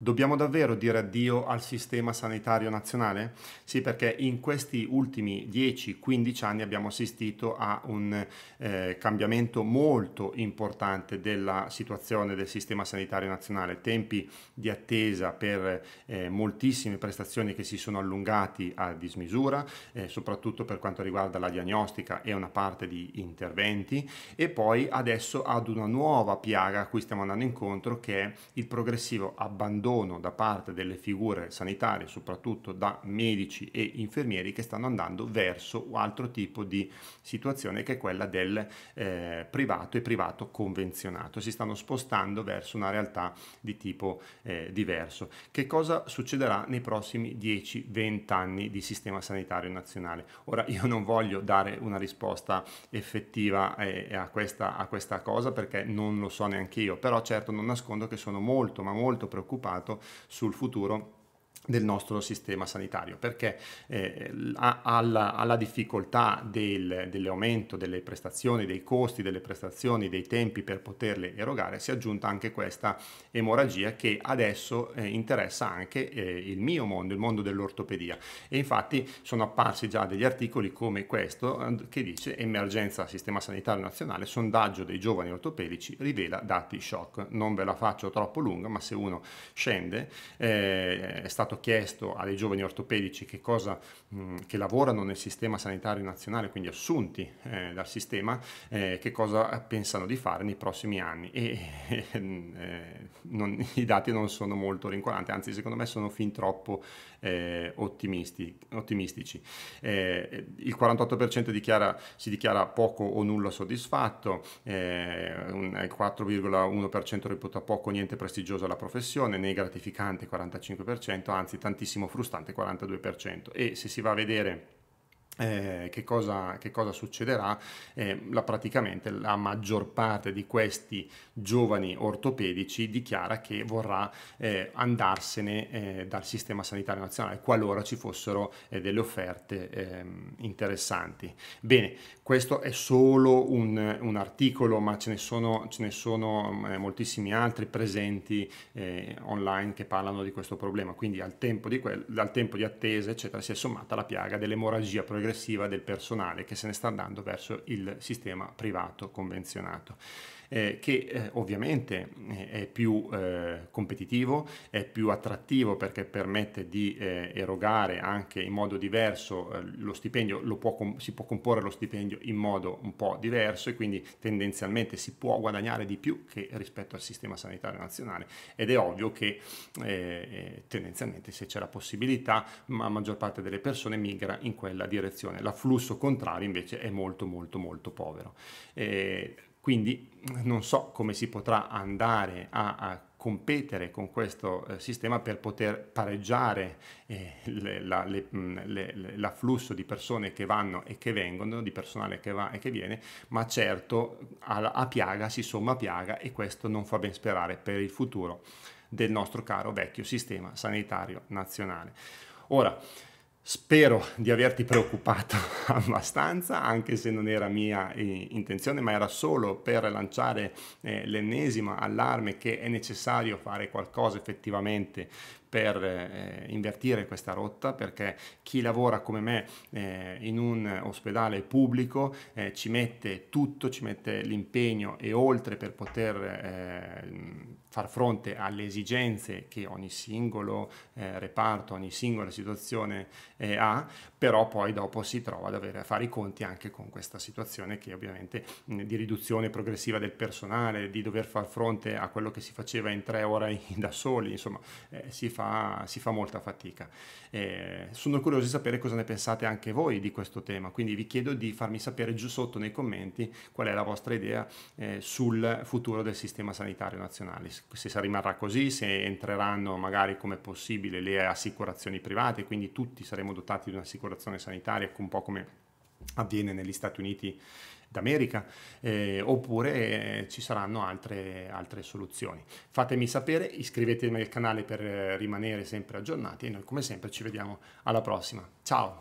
Dobbiamo davvero dire addio al sistema sanitario nazionale? Sì, perché in questi ultimi 10-15 anni abbiamo assistito a un eh, cambiamento molto importante della situazione del sistema sanitario nazionale. Tempi di attesa per eh, moltissime prestazioni che si sono allungati a dismisura, eh, soprattutto per quanto riguarda la diagnostica e una parte di interventi. E poi adesso ad una nuova piaga a cui stiamo andando incontro che è il progressivo abbandono abbandono da parte delle figure sanitarie, soprattutto da medici e infermieri che stanno andando verso un altro tipo di situazione che è quella del eh, privato e privato convenzionato. Si stanno spostando verso una realtà di tipo eh, diverso. Che cosa succederà nei prossimi 10-20 anni di sistema sanitario nazionale? Ora io non voglio dare una risposta effettiva eh, a, questa, a questa cosa perché non lo so neanche io, però certo non nascondo che sono molto ma molto preoccupato sul futuro del nostro sistema sanitario perché eh, alla, alla, difficoltà del, dell'aumento delle prestazioni, dei costi delle prestazioni, dei tempi per poterle erogare si è aggiunta anche questa emorragia che adesso eh, interessa anche eh, il mio mondo, il mondo dell'ortopedia e infatti sono apparsi già degli articoli come questo eh, che dice emergenza sistema sanitario nazionale, sondaggio dei giovani ortopedici rivela dati shock, non ve la faccio troppo lunga ma se uno scende eh, è stato chiesto alle giovani ortopedici che, cosa, mh, mm, che lavorano nel sistema sanitario nazionale, quindi assunti eh, dal sistema, eh, che cosa pensano di fare nei prossimi anni e eh, non, i dati non sono molto rincuoranti, anzi secondo me sono fin troppo eh, ottimisti, ottimistici. Eh, il 48% dichiara, si dichiara poco o nulla soddisfatto, un, il 4,1% reputa poco o niente prestigioso alla professione, né gratificante 45%, anzi anzi tantissimo frustrante, 42%. E se si va a vedere eh, che, cosa, che, cosa, succederà? Eh, la, praticamente la maggior parte di questi giovani ortopedici dichiara che vorrà eh, andarsene eh, dal sistema sanitario nazionale qualora ci fossero eh, delle offerte ehm, interessanti. Bene, questo è solo un, un articolo, ma ce ne sono, ce ne sono eh, moltissimi altri presenti online che parlano di questo problema. Quindi al tempo di, quel, al tempo di attesa, eccetera, si è sommata la piaga dell'emorragia progressiva regressiva del personale che se ne sta andando verso il sistema privato convenzionato eh, che eh, ovviamente eh, è più eh, competitivo, è più attrattivo perché permette di eh, erogare anche in modo diverso lo stipendio, lo può com- si può comporre lo stipendio in modo un po' diverso e quindi tendenzialmente si può guadagnare di più che rispetto al sistema sanitario nazionale ed è ovvio che tendenzialmente se c'è la possibilità la maggior parte delle persone migra in quella direzione, l'afflusso contrario invece è molto molto molto povero. Eh, quindi non so come si potrà andare a, a competere con questo eh, sistema per poter pareggiare eh, l'afflusso di persone che vanno e che vengono, di personale che va e che viene, ma certo a, a piaga si somma piaga e questo non fa ben sperare per il futuro del nostro caro vecchio sistema sanitario nazionale. Ora, Spero di averti preoccupato abbastanza, anche se non era mia eh, intenzione, ma era solo per lanciare eh, l'ennesima allarme che è necessario fare qualcosa effettivamente per eh, invertire questa rotta perché chi lavora come me eh, in un ospedale pubblico eh, ci mette tutto, ci mette l'impegno e oltre per poter eh, far fronte alle esigenze che ogni singolo eh, reparto, ogni singola situazione eh, ha, però poi dopo si trova ad avere a fare i conti anche con questa situazione che ovviamente mh, di riduzione progressiva del personale, di dover far fronte a quello che si faceva in tre ore da soli, insomma si fa fa, si fa molta fatica. Eh, sono curioso di sapere cosa ne pensate anche voi di questo tema, quindi vi chiedo di farmi sapere giù sotto nei commenti qual è la vostra idea eh, sul futuro del sistema sanitario nazionale, se rimarrà così, se entreranno magari come possibile le assicurazioni private, quindi tutti saremo dotati di un'assicurazione sanitaria, un po' come avviene negli Stati Uniti d'America, eh, oppure eh, ci saranno altre, altre, soluzioni. Fatemi sapere, iscrivetevi al canale per eh, rimanere sempre aggiornati e noi come sempre ci vediamo alla prossima. Ciao!